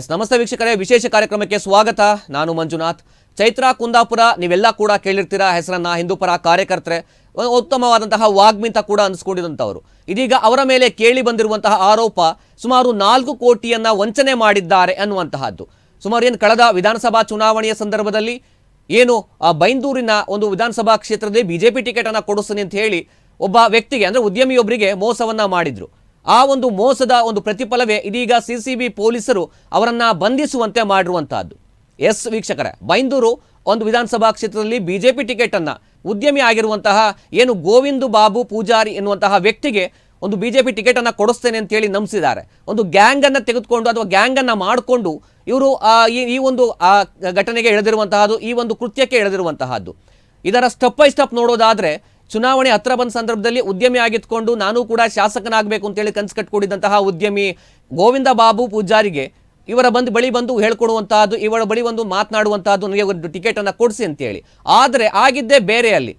S ನಮಸ್ತೆ ವೀಕ್ಷಕರೇ ವಿಶೇಷ ಕಾರ್ಯಕ್ರಮಕ್ಕೆ ಸ್ವಾಗತ ನಾನು ಮಂಜುನಾಥ್ ಚೈತ್ರಾ ಕುಂದಾಪುರ ನೀವೆಲ್ಲ ಕೂಡ ಕೇಳಿರ್ತೀರಾ ಹೆಸರನ್ನ ಹಿಂದೂಪರ ಕಾರ್ಯಕರ್ತರೆ ಉತ್ತಮವಾದಂತಹ ವಾಗ್ಮಿಂತ ಕೂಡ ಅನಿಸ್ಕೊಂಡಿದಂಥವರು ಇದೀಗ ಅವರ ಮೇಲೆ ಕೇಳಿ ಬಂದಿರುವಂತಹ ಆರೋಪ ಸುಮಾರು ನಾಲ್ಕು ಕೋಟಿಯನ್ನ ವಂಚನೆ ಮಾಡಿದ್ದಾರೆ ಅನ್ನುವಂತಹದ್ದು ಸುಮಾರು ಏನು ಕಳೆದ ವಿಧಾನಸಭಾ ಚುನಾವಣೆಯ ಸಂದರ್ಭದಲ್ಲಿ ಏನು ಬೈಂದೂರಿನ ಒಂದು ವಿಧಾನಸಭಾ ಕ್ಷೇತ್ರದಲ್ಲಿ ಬಿಜೆಪಿ ಟಿಕೆಟ್ ಅನ್ನ ಕೊಡಿಸ್ತೀನಿ ಅಂತ ಹೇಳಿ ಒಬ್ಬ ವ್ಯಕ್ತಿಗೆ ಅಂದ್ರೆ ಉದ್ಯಮಿಯೊಬ್ಬರಿಗೆ ಮೋಸವನ್ನ ಮಾಡಿದ್ರು ಆ ಒಂದು ಮೋಸದ ಒಂದು ಪ್ರತಿಫಲವೇ ಇದೀಗ ಸಿ ಸಿ ಬಿ ಪೊಲೀಸರು ಅವರನ್ನು ಬಂಧಿಸುವಂತೆ ಮಾಡಿರುವಂತಹದ್ದು ಎಸ್ ವೀಕ್ಷಕರೇ ಬೈಂದೂರು ಒಂದು ವಿಧಾನಸಭಾ ಕ್ಷೇತ್ರದಲ್ಲಿ ಬಿಜೆಪಿ ಟಿಕೆಟನ್ನು ಉದ್ಯಮಿ ಆಗಿರುವಂತಹ ಏನು ಗೋವಿಂದ ಬಾಬು ಪೂಜಾರಿ ಎನ್ನುವಂತಹ ವ್ಯಕ್ತಿಗೆ ಒಂದು ಬಿಜೆಪಿ ಟಿಕೆಟನ್ನು ಕೊಡಿಸ್ತೇನೆ ಅಂತೇಳಿ ನಂಬಿಸಿದ್ದಾರೆ ಒಂದು ಗ್ಯಾಂಗನ್ನು ತೆಗೆದುಕೊಂಡು ಅಥವಾ ಗ್ಯಾಂಗನ್ನು ಮಾಡಿಕೊಂಡು ಇವರು ಈ ಒಂದು ಘಟನೆಗೆ ಎಳೆದಿರುವಂತಹದ್ದು ಈ ಒಂದು ಕೃತ್ಯಕ್ಕೆ ಎಳೆದಿರುವಂತಹದ್ದು ಇದರ ಸ್ಟೆಪ್ ಬೈ ಸ್ಟೆಪ್ ನೋಡೋದಾದರೆ ಚುನಾವಣೆ ಹತ್ರ ಬಂದ ಸಂದರ್ಭದಲ್ಲಿ ಉದ್ಯಮಿ ಆಗಿದ್ಕೊಂಡು ನಾನು ಕೂಡ ಶಾಸಕನಾಗಬೇಕು ಅಂತೇಳಿ ಕನಸು ಕಟ್ಕೊಂಡಿದ್ದಂತಹ ಉದ್ಯಮಿ ಗೋವಿಂದ ಬಾಬು ಪೂಜಾರಿಗೆ ಇವರ ಬಂದು ಬಳಿ ಬಂದು ಹೇಳ್ಕೊಡುವಂತಹದ್ದು ಇವರ ಬಳಿ ಬಂದು ಮಾತನಾಡುವಂತಹದ್ದು ನನಗೆ ಒಂದು ಟಿಕೆಟನ್ನು ಕೊಡಿಸಿ ಅಂತೇಳಿ ಆದರೆ ಆಗಿದ್ದೇ ಬೇರೆ ಅಲ್ಲಿ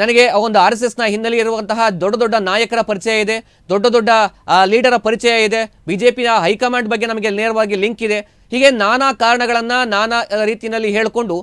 ನನಗೆ ಒಂದು ಆರ್ ಎಸ್ ಎಸ್ನ ಹಿನ್ನೆಲೆ ಇರುವಂತಹ ದೊಡ್ಡ ದೊಡ್ಡ ನಾಯಕರ ಪರಿಚಯ ಇದೆ ದೊಡ್ಡ ದೊಡ್ಡ ಲೀಡರ ಪರಿಚಯ ಇದೆ ಬಿ ಜೆ ಪಿಯ ಹೈಕಮಾಂಡ್ ಬಗ್ಗೆ ನಮಗೆ ನೇರವಾಗಿ ಲಿಂಕ್ ಇದೆ ಹೀಗೆ ನಾನಾ ಕಾರಣಗಳನ್ನು ನಾನಾ ರೀತಿಯಲ್ಲಿ ಹೇಳಿಕೊಂಡು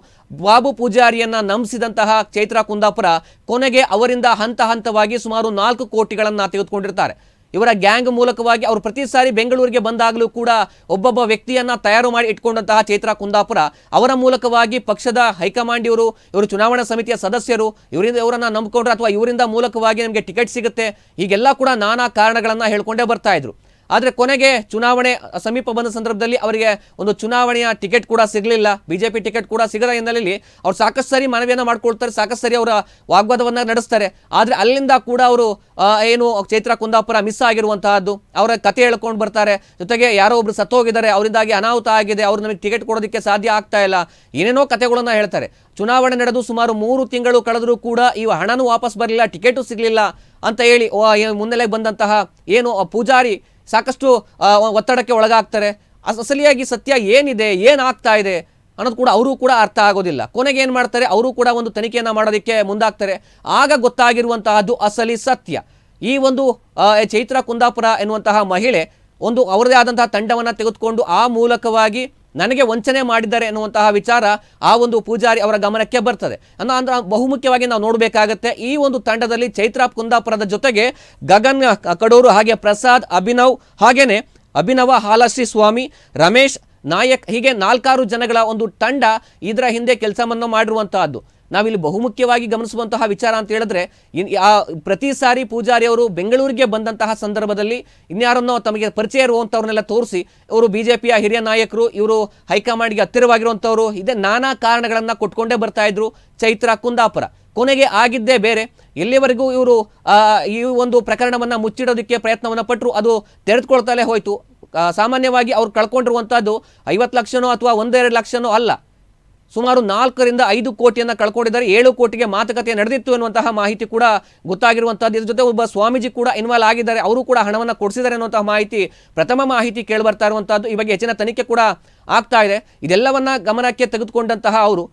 ಬಾಬು ಪೂಜಾರಿಯನ್ನ ನಂಬಿಸಿದಂತಹ ಚೈತ್ರ ಕುಂದಾಪುರ ಕೊನೆಗೆ ಅವರಿಂದ ಹಂತ ಹಂತವಾಗಿ ಸುಮಾರು ನಾಲ್ಕು ಕೋಟಿಗಳನ್ನು ತೆಗೆದುಕೊಂಡಿರ್ತಾರೆ ಇವರ ಗ್ಯಾಂಗ್ ಮೂಲಕವಾಗಿ ಅವರು ಪ್ರತಿ ಸಾರಿ ಬೆಂಗಳೂರಿಗೆ ಬಂದಾಗಲೂ ಕೂಡ ಒಬ್ಬೊಬ್ಬ ವ್ಯಕ್ತಿಯನ್ನು ತಯಾರು ಮಾಡಿ ಇಟ್ಕೊಂಡಂತಹ ಚೈತ್ರ ಕುಂದಾಪುರ ಅವರ ಮೂಲಕವಾಗಿ ಪಕ್ಷದ ಹೈಕಮಾಂಡ್ ಇವರು ಇವರು ಚುನಾವಣಾ ಸಮಿತಿಯ ಸದಸ್ಯರು ಇವರಿಂದ ಇವರನ್ನು ನಂಬಿಕೊಂಡ್ರೆ ಅಥವಾ ಇವರಿಂದ ಮೂಲಕವಾಗಿ ನಮಗೆ ಟಿಕೆಟ್ ಸಿಗುತ್ತೆ ಹೀಗೆಲ್ಲ ಕೂಡ ನಾನಾ ಕಾರಣಗಳನ್ನು ಹೇಳ್ಕೊಂಡೇ ಬರ್ತಾ ಇದ್ರು ಆದರೆ ಕೊನೆಗೆ ಚುನಾವಣೆ ಸಮೀಪ ಬಂದ ಸಂದರ್ಭದಲ್ಲಿ ಅವರಿಗೆ ಒಂದು ಚುನಾವಣೆಯ ಟಿಕೆಟ್ ಕೂಡ ಸಿಗಲಿಲ್ಲ ಬಿಜೆಪಿ ಟಿಕೆಟ್ ಕೂಡ ಸಿಗದ ಹಿನ್ನೆಲೆಯಲ್ಲಿ ಅವ್ರು ಸಾಕಷ್ಟು ಸರಿ ಮನವಿಯನ್ನು ಮಾಡ್ಕೊಳ್ತಾರೆ ಸಾಕಷ್ಟು ಸರಿ ಅವರ ವಾಗ್ವಾದವನ್ನು ನಡೆಸ್ತಾರೆ ಆದರೆ ಅಲ್ಲಿಂದ ಕೂಡ ಅವರು ಏನು ಚೈತ್ರ ಕುಂದಾಪುರ ಮಿಸ್ ಆಗಿರುವಂತಹದ್ದು ಅವರ ಕತೆ ಹೇಳ್ಕೊಂಡು ಬರ್ತಾರೆ ಜೊತೆಗೆ ಯಾರೋ ಒಬ್ರು ಸತ್ತೋಗಿದ್ದಾರೆ ಅವರಿಂದಾಗಿ ಅನಾಹುತ ಆಗಿದೆ ಅವರು ನಮಗೆ ಟಿಕೆಟ್ ಕೊಡೋದಕ್ಕೆ ಸಾಧ್ಯ ಆಗ್ತಾ ಇಲ್ಲ ಏನೇನೋ ಕತೆಗಳನ್ನು ಹೇಳ್ತಾರೆ ಚುನಾವಣೆ ನಡೆದು ಸುಮಾರು ಮೂರು ತಿಂಗಳು ಕಳೆದರೂ ಕೂಡ ಈ ಹಣನೂ ವಾಪಸ್ ಬರಲಿಲ್ಲ ಟಿಕೆಟು ಸಿಗಲಿಲ್ಲ ಅಂತ ಹೇಳಿ ಮುನ್ನೆಲೆಗೆ ಬಂದಂತಹ ಏನು ಪೂಜಾರಿ ಸಾಕಷ್ಟು ಒತ್ತಡಕ್ಕೆ ಒಳಗಾಗ್ತಾರೆ ಅಸಲಿಯಾಗಿ ಸತ್ಯ ಏನಿದೆ ಏನಾಗ್ತಾ ಇದೆ ಅನ್ನೋದು ಕೂಡ ಅವರು ಕೂಡ ಅರ್ಥ ಆಗೋದಿಲ್ಲ ಕೊನೆಗೆ ಏನು ಮಾಡ್ತಾರೆ ಅವರು ಕೂಡ ಒಂದು ತನಿಖೆಯನ್ನು ಮಾಡೋದಕ್ಕೆ ಮುಂದಾಗ್ತಾರೆ ಆಗ ಗೊತ್ತಾಗಿರುವಂತಹದ್ದು ಅಸಲಿ ಸತ್ಯ ಈ ಒಂದು ಚೈತ್ರ ಕುಂದಾಪುರ ಎನ್ನುವಂತಹ ಮಹಿಳೆ ಒಂದು ಅವರದೇ ಆದಂತಹ ತಂಡವನ್ನು ತೆಗೆದುಕೊಂಡು ಆ ಮೂಲಕವಾಗಿ ನನಗೆ ವಂಚನೆ ಮಾಡಿದ್ದಾರೆ ಎನ್ನುವಂತಹ ವಿಚಾರ ಆ ಒಂದು ಪೂಜಾರಿ ಅವರ ಗಮನಕ್ಕೆ ಬರ್ತದೆ ಅನ್ನೋ ಅಂದ್ರೆ ಬಹುಮುಖ್ಯವಾಗಿ ನಾವು ನೋಡಬೇಕಾಗತ್ತೆ ಈ ಒಂದು ತಂಡದಲ್ಲಿ ಚೈತ್ರಾ ಕುಂದಾಪುರದ ಜೊತೆಗೆ ಗಗನ್ ಕಡೂರು ಹಾಗೆ ಪ್ರಸಾದ್ ಅಭಿನವ್ ಹಾಗೇನೆ ಅಭಿನವ ಹಾಲಶ್ರೀ ಸ್ವಾಮಿ ರಮೇಶ್ ನಾಯಕ್ ಹೀಗೆ ನಾಲ್ಕಾರು ಜನಗಳ ಒಂದು ತಂಡ ಇದರ ಹಿಂದೆ ಕೆಲಸವನ್ನು ಮಾಡಿರುವಂತಹದ್ದು ನಾವಿಲ್ಲಿ ಬಹುಮುಖ್ಯವಾಗಿ ಗಮನಿಸುವಂತಹ ವಿಚಾರ ಅಂತ ಹೇಳಿದ್ರೆ ಇನ್ ಪ್ರತಿ ಸಾರಿ ಪೂಜಾರಿ ಅವರು ಬೆಂಗಳೂರಿಗೆ ಬಂದಂತಹ ಸಂದರ್ಭದಲ್ಲಿ ಇನ್ಯಾರನ್ನೋ ತಮಗೆ ಪರಿಚಯ ಇರುವಂಥವ್ರನ್ನೆಲ್ಲ ತೋರಿಸಿ ಇವರು ಬಿಜೆಪಿಯ ಹಿರಿಯ ನಾಯಕರು ಇವರು ಹೈಕಮಾಂಡ್ಗೆ ಹತ್ತಿರವಾಗಿರುವಂಥವ್ರು ಇದೇ ನಾನಾ ಕಾರಣಗಳನ್ನು ಕೊಟ್ಕೊಂಡೇ ಬರ್ತಾ ಇದ್ರು ಚೈತ್ರ ಕುಂದಾಪುರ ಕೊನೆಗೆ ಆಗಿದ್ದೇ ಬೇರೆ ಎಲ್ಲಿವರೆಗೂ ಇವರು ಈ ಒಂದು ಪ್ರಕರಣವನ್ನು ಮುಚ್ಚಿಡೋದಕ್ಕೆ ಪ್ರಯತ್ನವನ್ನು ಪಟ್ಟರು ಅದು ತೆರೆದುಕೊಳ್ತಲೇ ಹೋಯಿತು ಸಾಮಾನ್ಯವಾಗಿ ಅವ್ರು ಕಳ್ಕೊಂಡಿರುವಂಥದ್ದು ಐವತ್ತು ಲಕ್ಷನೋ ಅಥವಾ ಒಂದೆರಡು ಲಕ್ಷನೋ ಅಲ್ಲ ಸುಮಾರು ನಾಲ್ಕರಿಂದ ಐದು ಕೋಟಿಯನ್ನು ಕಳ್ಕೊಂಡಿದ್ದಾರೆ ಏಳು ಕೋಟಿಗೆ ಮಾತುಕತೆ ನಡೆದಿತ್ತು ಎನ್ನುವಂತಹ ಮಾಹಿತಿ ಕೂಡ ಗೊತ್ತಾಗಿರುವಂಥದ್ದು ಇದ್ರ ಜೊತೆ ಒಬ್ಬ ಸ್ವಾಮೀಜಿ ಕೂಡ ಇನ್ವಾಲ್ವ್ ಆಗಿದ್ದಾರೆ ಅವರು ಕೂಡ ಹಣವನ್ನು ಕೊಡಿಸಿದ್ದಾರೆ ಅನ್ನುವಂತಹ ಮಾಹಿತಿ ಪ್ರಥಮ ಮಾಹಿತಿ ಕೇಳಿ ಬರ್ತಾ ಇರುವಂಥದ್ದು ಈ ಬಗ್ಗೆ ಹೆಚ್ಚಿನ ತನಿಖೆ ಕೂಡ ಆಗ್ತಾ ಇದೆ ಇದೆಲ್ಲವನ್ನ ಗಮನಕ್ಕೆ ತೆಗೆದುಕೊಂಡಂತಹ ಅವರು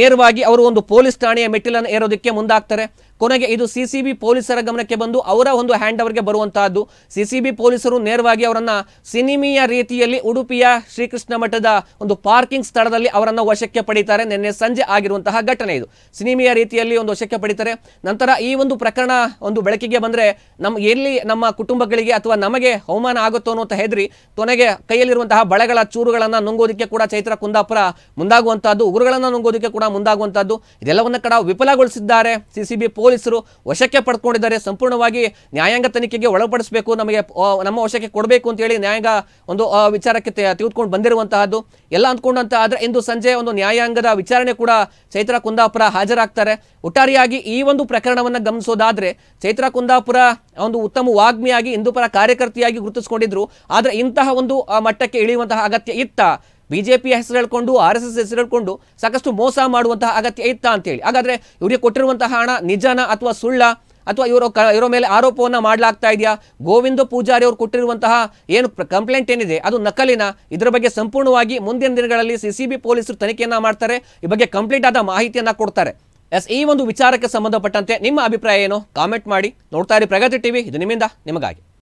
ನೇರವಾಗಿ ಅವರು ಒಂದು ಪೊಲೀಸ್ ಠಾಣೆಯ ಮೆಟ್ಟಿಲನ್ನು ಏರೋದಕ್ಕೆ ಮುಂದಾಗ್ತಾರೆ ಕೊನೆಗೆ ಇದು ಸಿ ಸಿ ಬಿ ಪೊಲೀಸರ ಗಮನಕ್ಕೆ ಬಂದು ಅವರ ಒಂದು ಹ್ಯಾಂಡ್ ಅವರಿಗೆ ಬರುವಂತಹದ್ದು ಸಿ ಸಿ ಬಿ ಪೊಲೀಸರು ನೇರವಾಗಿ ಅವರನ್ನ ಸಿನಿಮೀಯ ರೀತಿಯಲ್ಲಿ ಉಡುಪಿಯ ಶ್ರೀಕೃಷ್ಣ ಮಠದ ಒಂದು ಪಾರ್ಕಿಂಗ್ ಸ್ಥಳದಲ್ಲಿ ಅವರನ್ನು ವಶಕ್ಕೆ ಪಡೀತಾರೆ ನಿನ್ನೆ ಸಂಜೆ ಆಗಿರುವಂತಹ ಘಟನೆ ಇದು ಸಿನಿಮೀಯ ರೀತಿಯಲ್ಲಿ ಒಂದು ವಶಕ್ಕೆ ಪಡೀತಾರೆ ನಂತರ ಈ ಒಂದು ಪ್ರಕರಣ ಒಂದು ಬೆಳಕಿಗೆ ಬಂದರೆ ನಮ್ಮ ಎಲ್ಲಿ ನಮ್ಮ ಕುಟುಂಬಗಳಿಗೆ ಅಥವಾ ನಮಗೆ ಅವಮಾನ ಆಗುತ್ತೋ ಅನ್ನುವಂಥ ಹೆದರಿ ಕೊನೆಗೆ ಕೈಯಲ್ಲಿರುವಂತಹ ಬಳೆಗಳ ಚೂರುಗಳನ್ನು ನುಂಗು ನುಂಗೋದಕ್ಕೆ ಕೂಡ ಚೈತ್ರ ಕುಂದಾಪುರ ಮುಂದಾಗುವಂತಹದ್ದು ಉಗುರುಗಳನ್ನು ನುಂಗೋದಕ್ಕೆ ಕೂಡ ಮುಂದಾಗುವಂತಹದ್ದು ಇದೆಲ್ಲವನ್ನ ಕೂಡ ವಿಫಲಗೊಳಿಸಿದ್ದಾರೆ ಸಿಸಿಬಿ ಪೊಲೀಸರು ವಶಕ್ಕೆ ಪಡೆದುಕೊಂಡಿದ್ದಾರೆ ಸಂಪೂರ್ಣವಾಗಿ ನ್ಯಾಯಾಂಗ ತನಿಖೆಗೆ ಒಳಪಡಿಸಬೇಕು ನಮಗೆ ನಮ್ಮ ವಶಕ್ಕೆ ಕೊಡಬೇಕು ಅಂತ ಹೇಳಿ ನ್ಯಾಯಾಂಗ ಒಂದು ವಿಚಾರಕ್ಕೆ ತೆಗೆದುಕೊಂಡು ಬಂದಿರುವಂತಹದ್ದು ಎಲ್ಲ ಅಂದ್ಕೊಂಡಂತ ಆದ್ರೆ ಇಂದು ಸಂಜೆ ಒಂದು ನ್ಯಾಯಾಂಗದ ವಿಚಾರಣೆ ಕೂಡ ಚೈತ್ರ ಕುಂದಾಪುರ ಹಾಜರಾಗ್ತಾರೆ ಒಟ್ಟಾರೆಯಾಗಿ ಈ ಒಂದು ಪ್ರಕರಣವನ್ನು ಗಮನಿಸೋದಾದ್ರೆ ಚೈತ್ರ ಕುಂದಾಪುರ ಒಂದು ಉತ್ತಮ ವಾಗ್ಮಿಯಾಗಿ ಹಿಂದೂಪರ ಕಾರ್ಯಕರ್ತಿಯಾಗಿ ಗುರುತಿಸಿಕೊಂಡಿದ್ರು ಆದ್ರೆ ಇಂತಹ ಒಂದು ಮಟ್ಟಕ್ಕೆ ಇಳಿಯುವಂತಹ ಅಗತ್ಯ ಇತ್ತ ಬಿಜೆಪಿ ಹೆಸರು ಹೇಳ್ಕೊಂಡು ಆರ್ ಎಸ್ ಎಸ್ ಹೆಸರು ಹೇಳ್ಕೊಂಡು ಸಾಕಷ್ಟು ಮೋಸ ಮಾಡುವಂತಹ ಅಗತ್ಯ ಇತ್ತಾ ಅಂತೇಳಿ ಹಾಗಾದ್ರೆ ಇವರಿಗೆ ಕೊಟ್ಟಿರುವಂತಹ ಹಣ ನಿಜನ ಅಥವಾ ಸುಳ್ಳ ಅಥವಾ ಇವರು ಕ ಇವರ ಮೇಲೆ ಆರೋಪವನ್ನು ಮಾಡಲಾಗ್ತಾ ಇದೆಯಾ ಗೋವಿಂದ ಪೂಜಾರಿ ಅವರು ಕೊಟ್ಟಿರುವಂತಹ ಏನು ಕಂಪ್ಲೇಂಟ್ ಏನಿದೆ ಅದು ನಕಲಿನ ಇದರ ಬಗ್ಗೆ ಸಂಪೂರ್ಣವಾಗಿ ಮುಂದಿನ ದಿನಗಳಲ್ಲಿ ಸಿ ಸಿ ಬಿ ಪೊಲೀಸರು ತನಿಖೆಯನ್ನು ಮಾಡ್ತಾರೆ ಈ ಬಗ್ಗೆ ಕಂಪ್ಲೀಟ್ ಆದ ಮಾಹಿತಿಯನ್ನು ಕೊಡ್ತಾರೆ ಎಸ್ ಈ ಒಂದು ವಿಚಾರಕ್ಕೆ ಸಂಬಂಧಪಟ್ಟಂತೆ ನಿಮ್ಮ ಅಭಿಪ್ರಾಯ ಏನು ಕಾಮೆಂಟ್ ಮಾಡಿ ನೋಡ್ತಾ ಇರಿ ಪ್ರಗತಿ ಟಿವಿ ಇದು ನಿಮ್ಮಿಂದ ನಿಮಗಾಗಿ